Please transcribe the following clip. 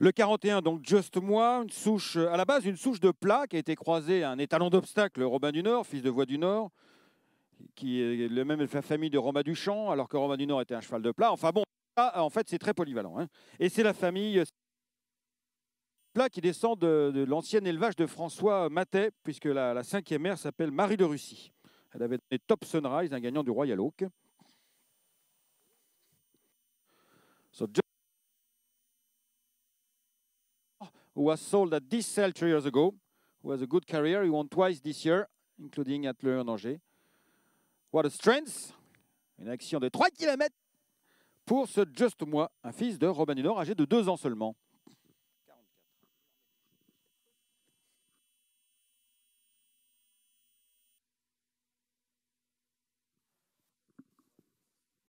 Le 41, donc Just Moi, une souche, euh, à la base une souche de plat qui a été croisée à un étalon d'obstacle, Robin du Nord, fils de Voix du Nord, qui est le même famille de Romain Duchamp, alors que Romain du Nord était un cheval de plat. Enfin bon, en fait, c'est très polyvalent. Hein. Et c'est la famille euh, plat qui descend de, l'ancien élevage de François Matet, puisque la, cinquième mère s'appelle Marie de Russie. Elle avait donné Top Sunrise, un gagnant du Royal Oak. who was sold at this sale three years ago, who has a good career. He won twice this year, including at Le Angers. What a strength! Une action de 3 km pour ce juste Moi, un fils de Robin Hunor, âgé de 2 ans seulement.